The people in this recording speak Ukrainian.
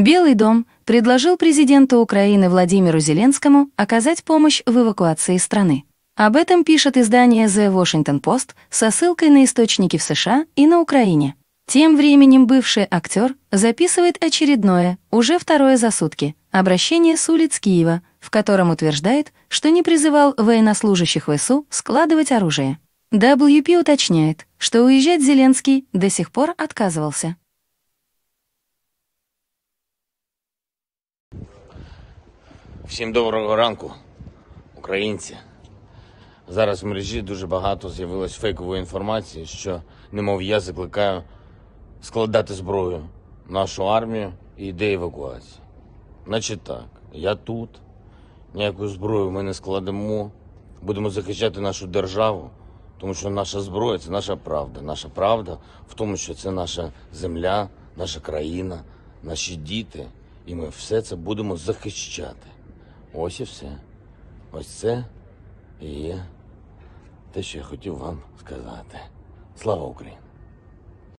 Белый дом предложил президенту Украины Владимиру Зеленскому оказать помощь в эвакуации страны. Об этом пишет издание The Washington Post со ссылкой на источники в США и на Украине. Тем временем бывший актер записывает очередное, уже второе за сутки, обращение с улиц Киева, в котором утверждает, что не призывал военнослужащих ВСУ складывать оружие. WP уточняет, что уезжать Зеленский до сих пор отказывался. Всім доброго ранку, українці. Зараз в мережі дуже багато з'явилось фейкової інформації, що, немов я закликаю складати зброю нашу армію і йде евакуація. Значить так, я тут, ніяку зброю ми не складемо, будемо захищати нашу державу, тому що наша зброя це наша правда. Наша правда в тому, що це наша земля, наша країна, наші діти, і ми все це будемо захищати. Ось і все. Ось це і є те, що я хотів вам сказати. Слава Україні!